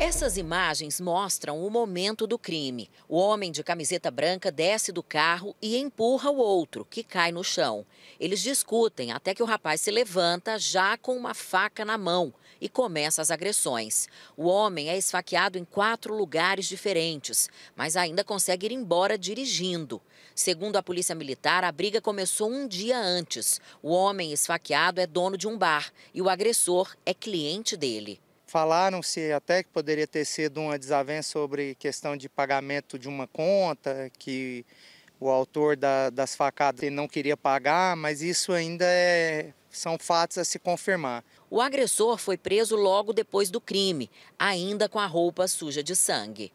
Essas imagens mostram o momento do crime. O homem de camiseta branca desce do carro e empurra o outro, que cai no chão. Eles discutem até que o rapaz se levanta já com uma faca na mão e começa as agressões. O homem é esfaqueado em quatro lugares diferentes, mas ainda consegue ir embora dirigindo. Segundo a polícia militar, a briga começou um dia antes. O homem esfaqueado é dono de um bar e o agressor é cliente dele. Falaram-se até que poderia ter sido uma desavença sobre questão de pagamento de uma conta, que o autor da, das facadas não queria pagar, mas isso ainda é, são fatos a se confirmar. O agressor foi preso logo depois do crime, ainda com a roupa suja de sangue.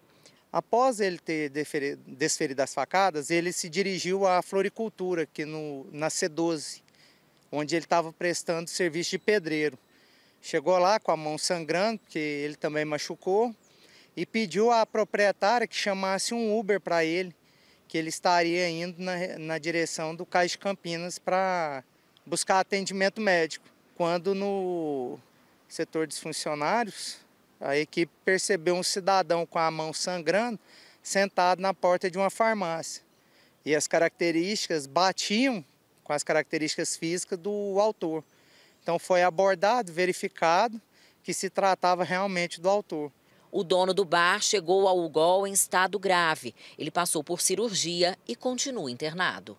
Após ele ter desferido as facadas, ele se dirigiu à floricultura, que no, na C12, onde ele estava prestando serviço de pedreiro. Chegou lá com a mão sangrando, porque ele também machucou, e pediu à proprietária que chamasse um Uber para ele, que ele estaria indo na, na direção do Cais de Campinas para buscar atendimento médico. Quando no setor dos funcionários, a equipe percebeu um cidadão com a mão sangrando sentado na porta de uma farmácia. E as características batiam com as características físicas do autor. Então foi abordado, verificado que se tratava realmente do autor. O dono do bar chegou ao gol em estado grave. Ele passou por cirurgia e continua internado.